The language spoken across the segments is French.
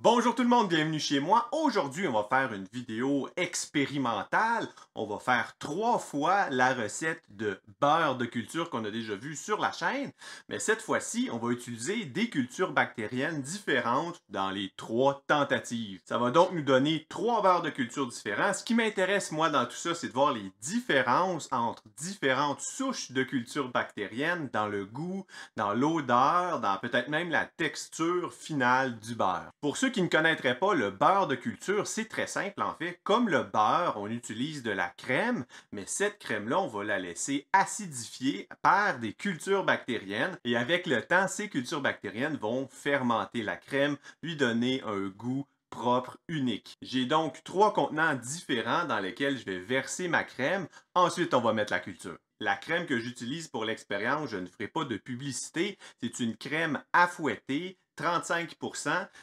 Bonjour tout le monde, bienvenue chez moi. Aujourd'hui, on va faire une vidéo expérimentale. On va faire trois fois la recette de beurre de culture qu'on a déjà vu sur la chaîne. Mais cette fois-ci, on va utiliser des cultures bactériennes différentes dans les trois tentatives. Ça va donc nous donner trois beurres de culture différentes. Ce qui m'intéresse, moi, dans tout ça, c'est de voir les différences entre différentes souches de culture bactérienne dans le goût, dans l'odeur, dans peut-être même la texture finale du beurre. Pour ceux ceux qui ne connaîtraient pas le beurre de culture, c'est très simple en fait. Comme le beurre, on utilise de la crème, mais cette crème-là, on va la laisser acidifier par des cultures bactériennes. Et avec le temps, ces cultures bactériennes vont fermenter la crème, lui donner un goût propre, unique. J'ai donc trois contenants différents dans lesquels je vais verser ma crème. Ensuite, on va mettre la culture. La crème que j'utilise pour l'expérience, je ne ferai pas de publicité. C'est une crème à fouetter 35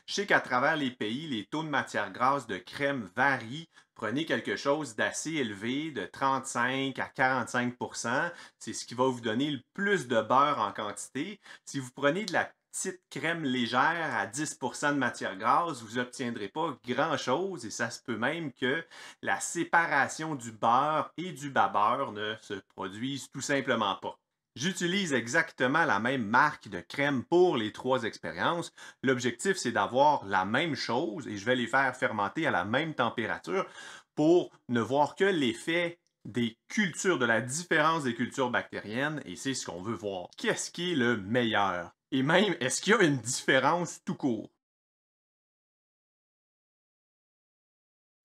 Je sais qu'à travers les pays, les taux de matière grasse de crème varient. Prenez quelque chose d'assez élevé, de 35 à 45 C'est ce qui va vous donner le plus de beurre en quantité. Si vous prenez de la petite crème légère à 10 de matière grasse, vous n'obtiendrez pas grand-chose et ça se peut même que la séparation du beurre et du bas-beurre ne se produise tout simplement pas. J'utilise exactement la même marque de crème pour les trois expériences. L'objectif, c'est d'avoir la même chose et je vais les faire fermenter à la même température pour ne voir que l'effet des cultures, de la différence des cultures bactériennes et c'est ce qu'on veut voir. Qu'est-ce qui est le meilleur? Et même, est-ce qu'il y a une différence tout court?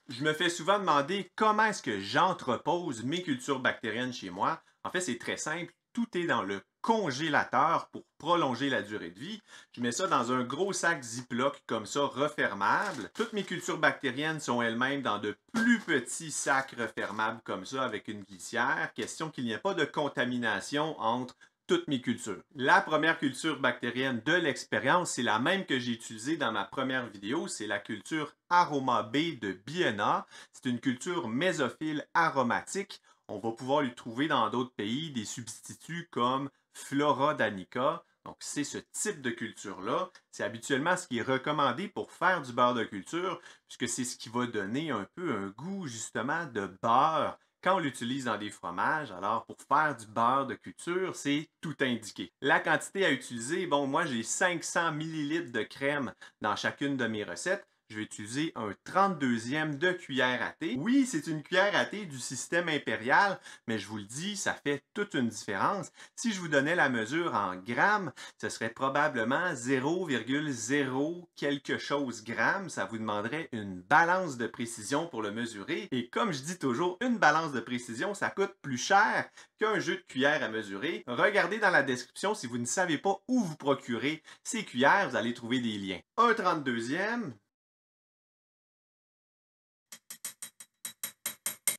Je me fais souvent demander comment est-ce que j'entrepose mes cultures bactériennes chez moi. En fait, c'est très simple tout est dans le congélateur pour prolonger la durée de vie. Je mets ça dans un gros sac Ziploc comme ça, refermable. Toutes mes cultures bactériennes sont elles-mêmes dans de plus petits sacs refermables comme ça avec une glissière. Question qu'il n'y ait pas de contamination entre toutes mes cultures. La première culture bactérienne de l'expérience, c'est la même que j'ai utilisée dans ma première vidéo, c'est la culture Aroma B de Bienna. C'est une culture mésophile aromatique on va pouvoir lui trouver dans d'autres pays des substituts comme Flora danica. Donc, c'est ce type de culture-là. C'est habituellement ce qui est recommandé pour faire du beurre de culture, puisque c'est ce qui va donner un peu un goût, justement, de beurre quand on l'utilise dans des fromages, alors pour faire du beurre de culture, c'est tout indiqué. La quantité à utiliser, bon, moi j'ai 500 ml de crème dans chacune de mes recettes je vais utiliser un 32e de cuillère à thé. Oui, c'est une cuillère à thé du système impérial, mais je vous le dis, ça fait toute une différence. Si je vous donnais la mesure en grammes, ce serait probablement 0,0 quelque chose grammes. Ça vous demanderait une balance de précision pour le mesurer. Et comme je dis toujours, une balance de précision, ça coûte plus cher qu'un jeu de cuillère à mesurer. Regardez dans la description si vous ne savez pas où vous procurer ces cuillères, vous allez trouver des liens. Un 32e,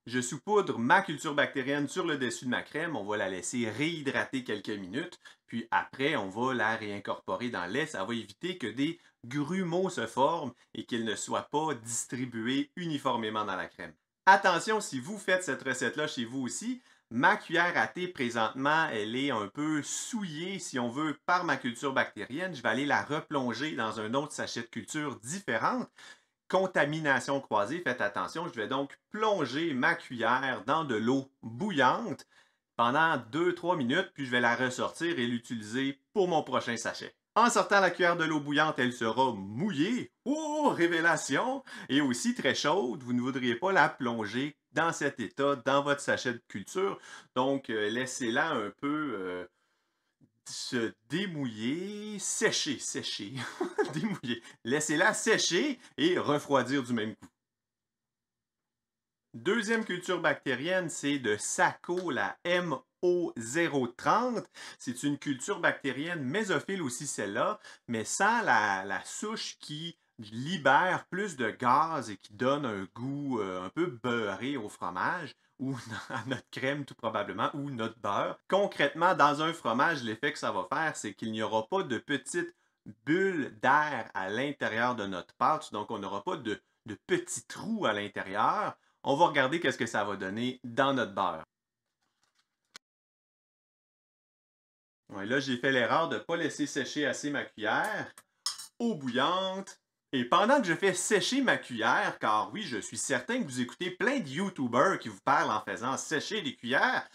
Je saupoudre ma culture bactérienne sur le dessus de ma crème. On va la laisser réhydrater quelques minutes. Puis après, on va la réincorporer dans lait. Ça va éviter que des grumeaux se forment et qu'ils ne soient pas distribués uniformément dans la crème. Attention, si vous faites cette recette-là chez vous aussi, ma cuillère à thé présentement, elle est un peu souillée, si on veut, par ma culture bactérienne. Je vais aller la replonger dans un autre sachet de culture différente contamination croisée. Faites attention, je vais donc plonger ma cuillère dans de l'eau bouillante pendant 2-3 minutes, puis je vais la ressortir et l'utiliser pour mon prochain sachet. En sortant la cuillère de l'eau bouillante, elle sera mouillée. Oh, révélation! Et aussi très chaude, vous ne voudriez pas la plonger dans cet état, dans votre sachet de culture. Donc, euh, laissez-la un peu euh, se démouiller, sécher, sécher, démouiller. Laissez-la sécher et refroidir du même coup. Deuxième culture bactérienne, c'est de SACO, la MO030. C'est une culture bactérienne mésophile aussi, celle-là, mais sans la, souche qui libère plus de gaz et qui donne un goût euh, un peu beurré au fromage ou notre crème tout probablement, ou notre beurre. Concrètement, dans un fromage, l'effet que ça va faire, c'est qu'il n'y aura pas de petites bulles d'air à l'intérieur de notre pâte, donc on n'aura pas de, petits trous à l'intérieur. On va regarder qu'est-ce que ça va donner dans notre beurre. là, j'ai fait l'erreur de ne pas laisser sécher assez ma cuillère. Eau bouillante, et pendant que je fais sécher ma cuillère, car oui, je suis certain que vous écoutez plein de YouTubers qui vous parlent en faisant sécher les cuillères,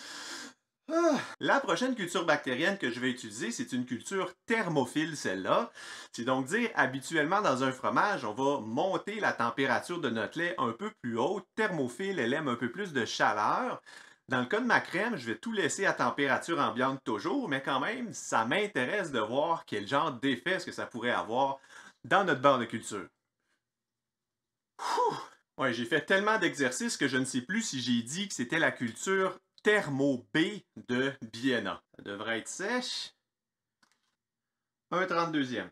ah, La prochaine culture bactérienne que je vais utiliser, c'est une culture thermophile, celle-là. C'est donc dire, habituellement dans un fromage, on va monter la température de notre lait un peu plus haut. Thermophile, elle aime un peu plus de chaleur. Dans le cas de ma crème, je vais tout laisser à température ambiante toujours, mais quand même, ça m'intéresse de voir quel genre d'effet ce que ça pourrait avoir dans notre barre de culture. Ouais, j'ai fait tellement d'exercices que je ne sais plus si j'ai dit que c'était la culture thermo B de Biena. Elle devrait être sèche. Un 32 e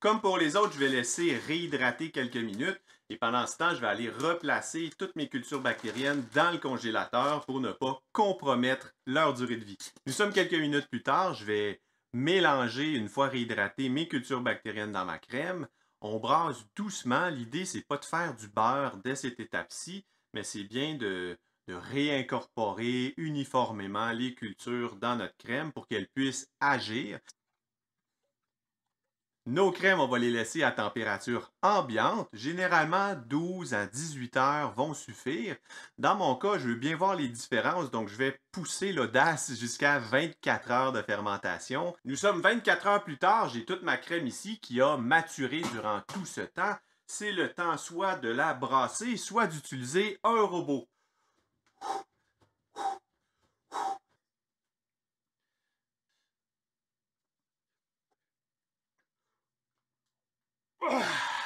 Comme pour les autres, je vais laisser réhydrater quelques minutes. Et pendant ce temps, je vais aller replacer toutes mes cultures bactériennes dans le congélateur pour ne pas compromettre leur durée de vie. Nous sommes quelques minutes plus tard, je vais mélanger, une fois réhydratées, mes cultures bactériennes dans ma crème. On brasse doucement. L'idée, n'est pas de faire du beurre dès cette étape-ci, mais c'est bien de réincorporer uniformément les cultures dans notre crème pour qu'elles puissent agir. Nos crèmes, on va les laisser à température ambiante. Généralement, 12 à 18 heures vont suffire. Dans mon cas, je veux bien voir les différences, donc je vais pousser l'audace jusqu'à 24 heures de fermentation. Nous sommes 24 heures plus tard, j'ai toute ma crème ici qui a maturé durant tout ce temps. C'est le temps soit de la brasser, soit d'utiliser un robot. Ugh.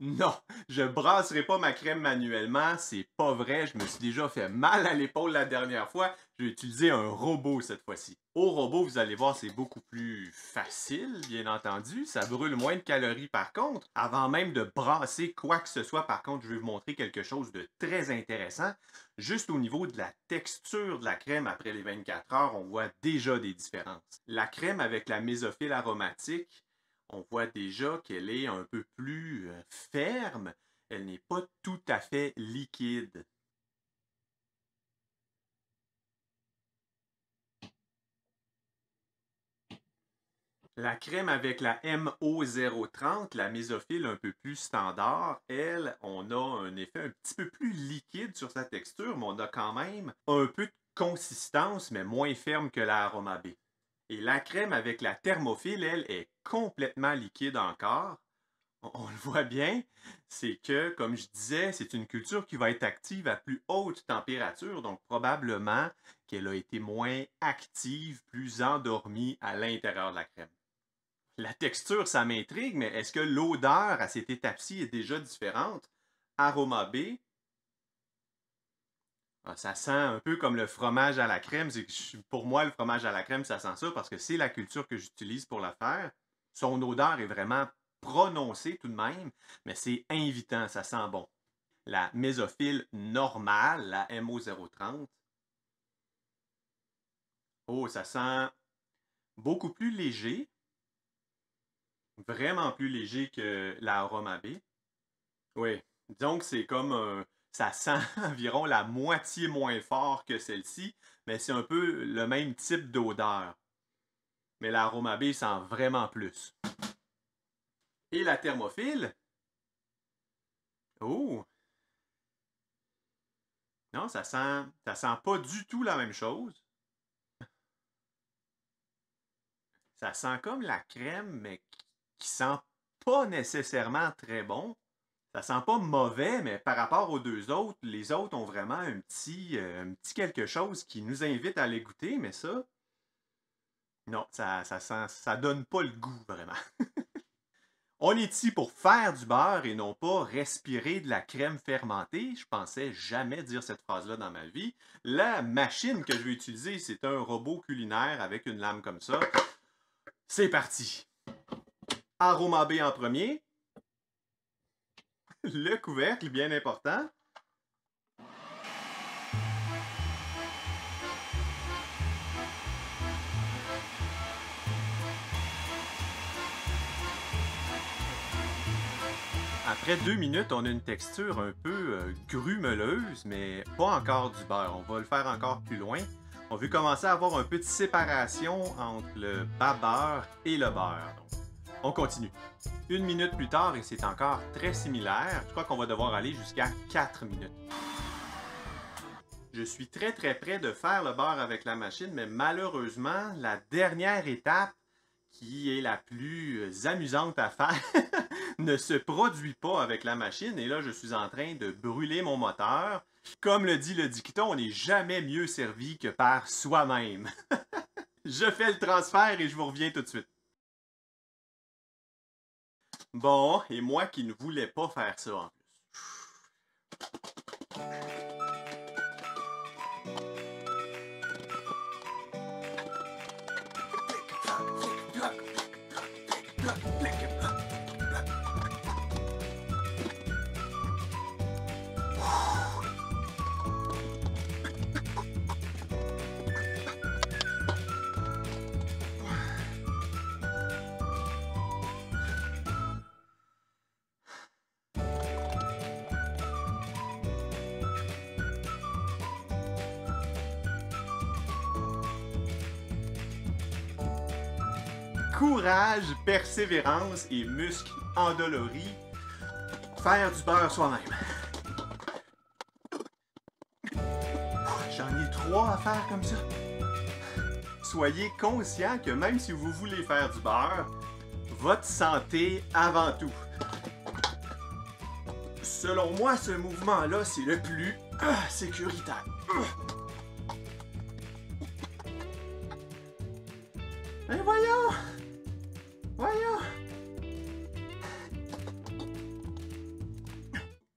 Non, je brasserai pas ma crème manuellement, c'est pas vrai, je me suis déjà fait mal à l'épaule la dernière fois, j'ai utilisé un robot cette fois-ci. Au robot, vous allez voir, c'est beaucoup plus facile, bien entendu, ça brûle moins de calories par contre. Avant même de brasser quoi que ce soit, par contre, je vais vous montrer quelque chose de très intéressant. Juste au niveau de la texture de la crème après les 24 heures, on voit déjà des différences. La crème avec la mésophile aromatique, on voit déjà qu'elle est un peu plus euh, ferme, elle n'est pas tout à fait liquide. La crème avec la MO030, la mésophile un peu plus standard, elle, on a un effet un petit peu plus liquide sur sa texture, mais on a quand même un peu de consistance, mais moins ferme que la Aroma B. Et la crème avec la thermophile, elle, est complètement liquide encore. On, le voit bien, c'est que, comme je disais, c'est une culture qui va être active à plus haute température, donc probablement qu'elle a été moins active, plus endormie à l'intérieur de la crème. La texture, ça m'intrigue, mais est-ce que l'odeur à cette étape-ci est déjà différente? Aroma B, ah, ça sent un peu comme le fromage à la crème. Pour moi, le fromage à la crème, ça sent ça parce que c'est la culture que j'utilise pour la faire. Son odeur est vraiment prononcée tout de même, mais c'est invitant, ça sent bon. La mésophile normale, la MO030. Oh, ça sent beaucoup plus léger. Vraiment plus léger que la aroma B. Oui, donc c'est comme ça sent environ la moitié moins fort que celle-ci, mais c'est un peu le même type d'odeur. Mais l'aromabé sent vraiment plus. Et la thermophile. Oh! Non, ça sent, ça sent pas du tout la même chose. Ça sent comme la crème, mais qui sent pas nécessairement très bon ça sent pas mauvais, mais par rapport aux deux autres, les autres ont vraiment un petit, euh, petit quelque chose qui nous invite à les goûter, mais ça, non, ça, ça, sent, ça donne pas le goût vraiment. On est ici pour faire du beurre et non pas respirer de la crème fermentée. Je pensais jamais dire cette phrase-là dans ma vie. La machine que je vais utiliser, c'est un robot culinaire avec une lame comme ça. C'est parti! Aroma B en premier le couvercle, bien important. Après deux minutes, on a une texture un peu euh, grumeleuse, mais pas encore du beurre. On va le faire encore plus loin. On veut commencer à avoir un peu de séparation entre le bas beurre et le beurre. On continue. Une minute plus tard, et c'est encore très similaire, je crois qu'on va devoir aller jusqu'à 4 minutes. Je suis très très près de faire le beurre avec la machine, mais malheureusement, la dernière étape, qui est la plus euh, amusante à faire, ne se produit pas avec la machine. Et là, je suis en train de brûler mon moteur. Comme le dit le dicton, on n'est jamais mieux servi que par soi-même. je fais le transfert et je vous reviens tout de suite. Bon, et moi qui ne voulais pas faire ça en plus. courage, persévérance et muscles endoloris. Faire du beurre soi-même. J'en ai trois à faire comme ça. Soyez conscient que même si vous voulez faire du beurre, votre santé avant tout. Selon moi, ce mouvement-là, c'est le plus euh, sécuritaire.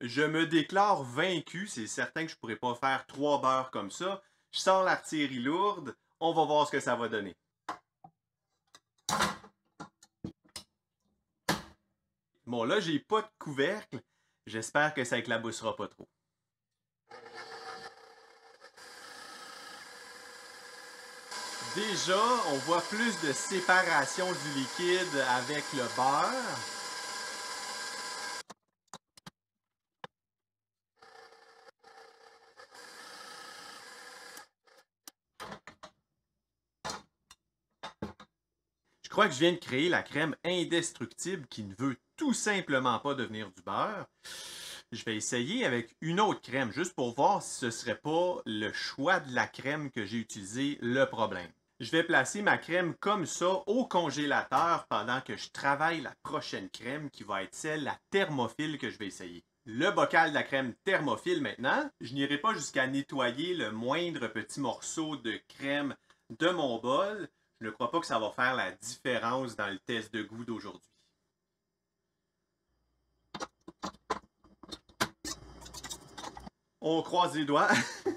Je me déclare vaincu. C'est certain que je ne pourrais pas faire trois beurres comme ça. Je sors l'artillerie lourde. On va voir ce que ça va donner. Bon, là, j'ai pas de couvercle. J'espère que ça éclaboussera pas trop. Déjà, on voit plus de séparation du liquide avec le beurre. crois que je viens de créer la crème indestructible qui ne veut tout simplement pas devenir du beurre. Je vais essayer avec une autre crème, juste pour voir si ce ne serait pas le choix de la crème que j'ai utilisé le problème. Je vais placer ma crème comme ça au congélateur pendant que je travaille la prochaine crème qui va être celle, la thermophile que je vais essayer le bocal de la crème thermophile maintenant. Je n'irai pas jusqu'à nettoyer le moindre petit morceau de crème de mon bol ne crois pas que ça va faire la différence dans le test de goût d'aujourd'hui. On croise les doigts.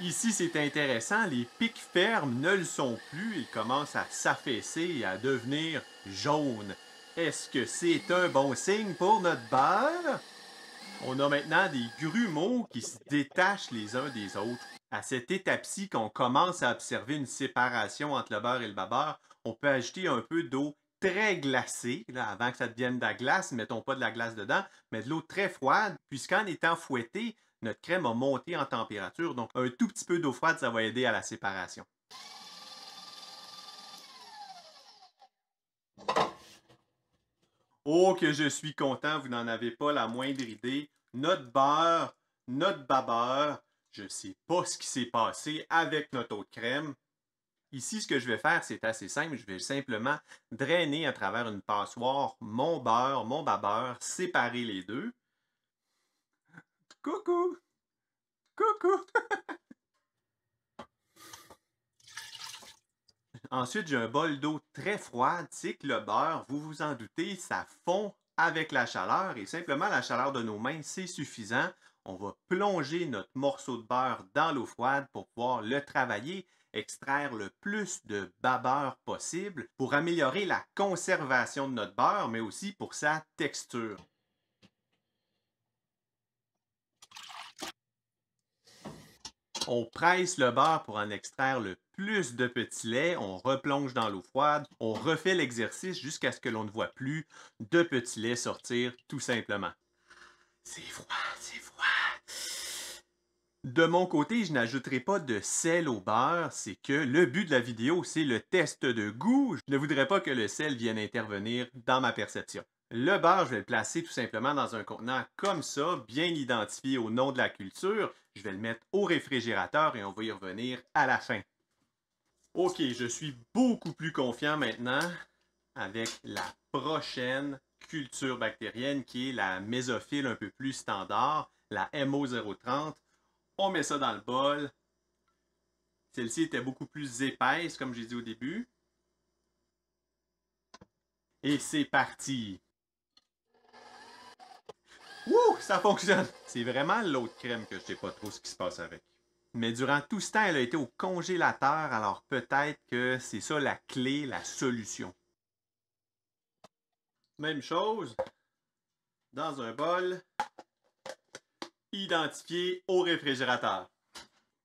Ici, c'est intéressant, les pics fermes ne le sont plus, ils commencent à s'affaisser et à devenir jaunes. Est-ce que c'est un bon signe pour notre beurre? On a maintenant des grumeaux qui se détachent les uns des autres. À cette étape-ci, qu'on commence à observer une séparation entre le beurre et le babeurre, on peut ajouter un peu d'eau très glacée, là, avant que ça devienne de la glace, mettons pas de la glace dedans, mais de l'eau très froide, puisqu'en étant fouettée, notre crème a monté en température. Donc, un tout petit peu d'eau froide, ça va aider à la séparation. Oh, que je suis content, vous n'en avez pas la moindre idée. Notre beurre, notre babeur, je ne sais pas ce qui s'est passé avec notre crème. Ici, ce que je vais faire, c'est assez simple. Je vais simplement drainer à travers une passoire mon beurre, mon babeur, séparer les deux. Coucou! Coucou! Ensuite, j'ai un bol d'eau très froide. C'est que le beurre, vous vous en doutez, ça fond avec la chaleur et simplement la chaleur de nos mains, c'est suffisant. On va plonger notre morceau de beurre dans l'eau froide pour pouvoir le travailler, extraire le plus de babeur possible pour améliorer la conservation de notre beurre, mais aussi pour sa texture. On presse le beurre pour en extraire le plus de petits laits, on replonge dans l'eau froide, on refait l'exercice jusqu'à ce que l'on ne voit plus de petits laits sortir tout simplement. C'est froid, c'est froid. De mon côté, je n'ajouterai pas de sel au beurre, c'est que le but de la vidéo, c'est le test de goût. Je ne voudrais pas que le sel vienne intervenir dans ma perception. Le bar, je vais le placer tout simplement dans un contenant comme ça, bien identifié au nom de la culture. Je vais le mettre au réfrigérateur et on va y revenir à la fin. OK, je suis beaucoup plus confiant maintenant avec la prochaine culture bactérienne qui est la mésophile un peu plus standard, la MO030. On met ça dans le bol. Celle-ci était beaucoup plus épaisse, comme j'ai dit au début. Et c'est parti! Ouh, ça fonctionne! C'est vraiment l'autre crème que je sais pas trop ce qui se passe avec. Mais durant tout ce temps, elle a été au congélateur, alors peut-être que c'est ça la clé, la solution. Même chose, dans un bol, identifié au réfrigérateur.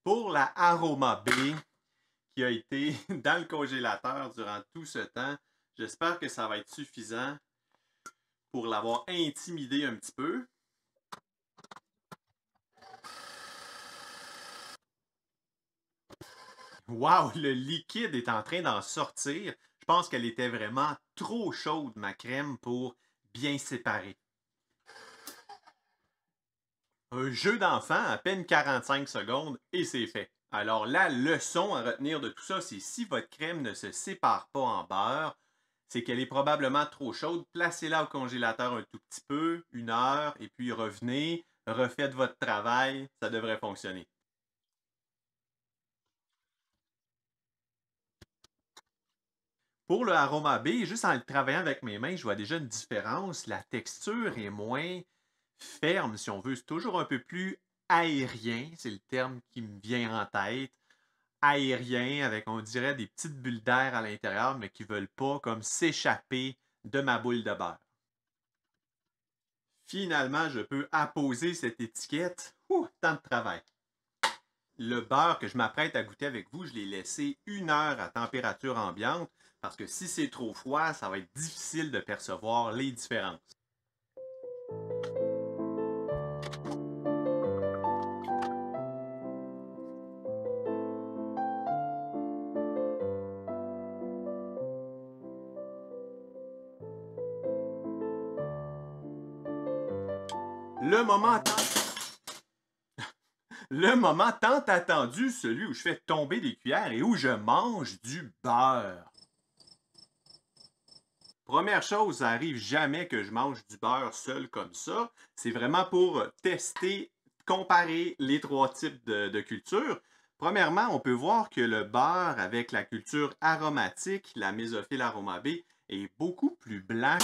Pour la Aroma B, qui a été dans le congélateur durant tout ce temps, j'espère que ça va être suffisant pour l'avoir intimidé un petit peu. Wow, le liquide est en train d'en sortir. Je pense qu'elle était vraiment trop chaude, ma crème, pour bien séparer. Un jeu d'enfant, à peine 45 secondes, et c'est fait. Alors la leçon à retenir de tout ça, c'est si votre crème ne se sépare pas en beurre, c'est qu'elle est probablement trop chaude. Placez-la au congélateur un tout petit peu, une heure, et puis revenez, refaites votre travail, ça devrait fonctionner. Pour le aroma B, juste en le travaillant avec mes mains, je vois déjà une différence. La texture est moins ferme, si on veut. C'est toujours un peu plus aérien, c'est le terme qui me vient en tête. Aérien, avec, on dirait, des petites bulles d'air à l'intérieur, mais qui ne veulent pas comme s'échapper de ma boule de beurre. Finalement, je peux apposer cette étiquette. Ouh, tant de travail! Le beurre que je m'apprête à goûter avec vous, je l'ai laissé une heure à température ambiante. Parce que si c'est trop froid, ça va être difficile de percevoir les différences. Le moment, tant... le moment tant attendu, celui où je fais tomber des cuillères et où je mange du beurre. Première chose, ça arrive jamais que je mange du beurre seul comme ça. C'est vraiment pour euh, tester, comparer les trois types de, cultures. Premièrement, on peut voir que le beurre avec la culture aromatique, la mésophile aroma est beaucoup plus blanc.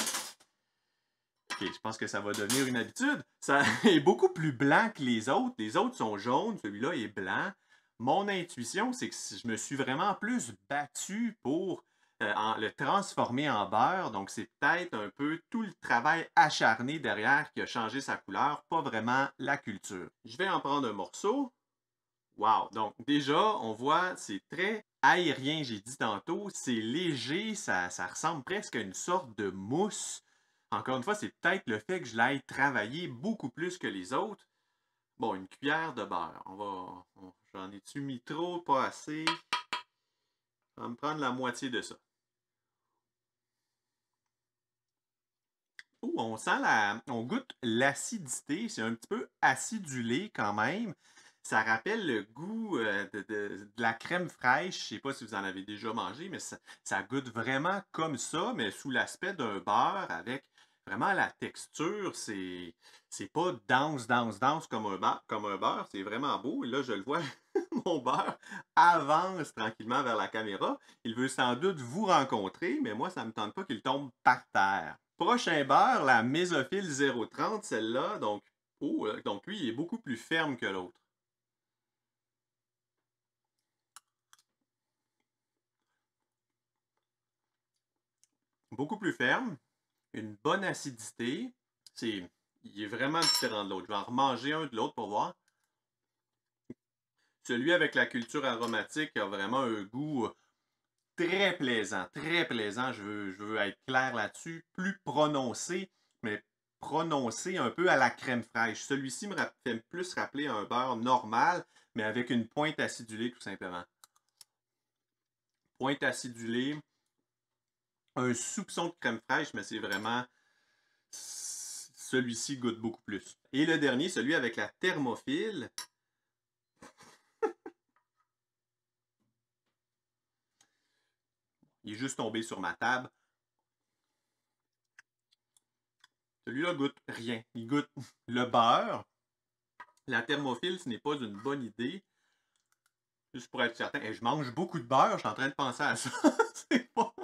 Ok, je pense que ça va devenir une habitude. Ça est beaucoup plus blanc que les autres. Les autres sont jaunes, celui-là est blanc. Mon intuition, c'est que je me suis vraiment plus battu pour euh, le transformer en beurre. Donc, c'est peut-être un peu tout le travail acharné derrière qui a changé sa couleur, pas vraiment la culture. Je vais en prendre un morceau. Wow! Donc, déjà, on voit, c'est très aérien, j'ai dit tantôt. C'est léger, ça, ça ressemble presque à une sorte de mousse. Encore une fois, c'est peut-être le fait que je l'aille travaillé beaucoup plus que les autres. Bon, une cuillère de beurre. On va. J'en ai-tu mis trop, pas assez? On va me prendre la moitié de ça. on sent la. On goûte l'acidité. C'est un petit peu acidulé quand même. Ça rappelle le goût euh, de, la crème fraîche. Je ne sais pas si vous en avez déjà mangé, mais ça, goûte vraiment comme ça, mais sous l'aspect d'un beurre avec vraiment la texture. C'est, c'est pas dense, dense, dense comme un beurre. Comme un beurre. C'est vraiment beau. Et là, je le vois, mon beurre avance tranquillement vers la caméra. Il veut sans doute vous rencontrer, mais moi, ça ne me tente pas qu'il tombe par terre. Prochain beurre, la Mésophile 030, celle-là, donc, oh, euh, donc lui, il est beaucoup plus ferme que l'autre. Beaucoup plus ferme, une bonne acidité. il est vraiment différent de l'autre. Je vais en remanger un de l'autre pour voir. Celui avec la culture aromatique a vraiment un goût euh, très plaisant, très plaisant. Je veux, être clair là-dessus. Plus prononcé, mais prononcé un peu à la crème fraîche. Celui-ci me fait plus rappeler un beurre normal, mais avec une pointe acidulée tout simplement. Pointe acidulée, un soupçon de crème fraîche, mais c'est vraiment... Celui-ci goûte beaucoup plus. Et le dernier, celui avec la thermophile, Il est juste tombé sur ma table. Celui-là goûte rien. Il goûte le beurre. La thermophile, ce n'est pas une bonne idée. Juste pour être certain. Et je mange beaucoup de beurre, je suis en train de penser à ça. pas...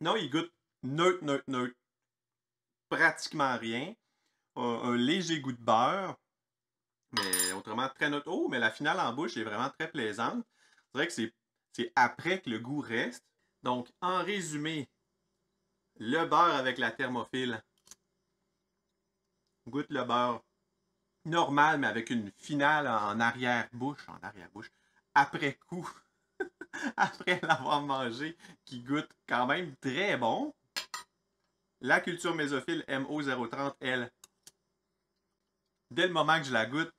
Non, il goûte neutre, neutre, neutre. Pratiquement rien. Un, un léger goût de beurre. Mais autrement, très neutre. Oh, mais la finale en bouche est vraiment très plaisante. C'est vrai que c'est c'est après que le goût reste. Donc, en résumé, le beurre avec la thermophile. goûte le beurre normal, mais avec une finale en arrière-bouche, en arrière-bouche, après coup, après l'avoir mangé, qui goûte quand même très bon. La culture mésophile MO030, elle, dès le moment que je la goûte,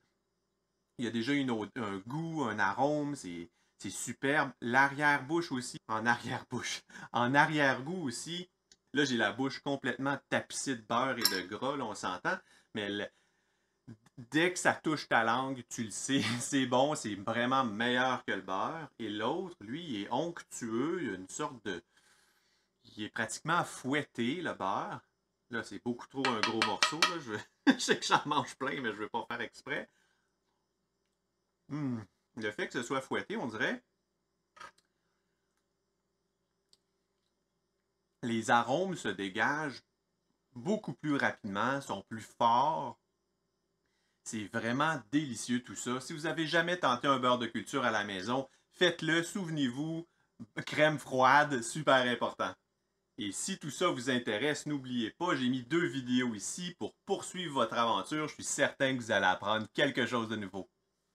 il y a déjà une un goût, un arôme, c'est c'est superbe. L'arrière-bouche aussi, en arrière-bouche, en arrière-goût aussi. Là, j'ai la bouche complètement tapissée de beurre et de gras, on s'entend. Mais dès que ça touche ta langue, tu le sais, c'est bon, c'est vraiment meilleur que le beurre. Et l'autre, lui, il est onctueux, il a une sorte de... Il est pratiquement fouetté, le beurre. Là, c'est beaucoup trop un gros morceau. Je, sais que j'en mange plein, mais je ne veux pas faire exprès. Hum le fait que ce soit fouetté, on dirait, les arômes se dégagent beaucoup plus rapidement, sont plus forts. C'est vraiment délicieux tout ça. Si vous avez jamais tenté un beurre de culture à la maison, faites-le, souvenez-vous, crème froide, super important. Et si tout ça vous intéresse, n'oubliez pas, j'ai mis deux vidéos ici pour poursuivre votre aventure. Je suis certain que vous allez apprendre quelque chose de nouveau.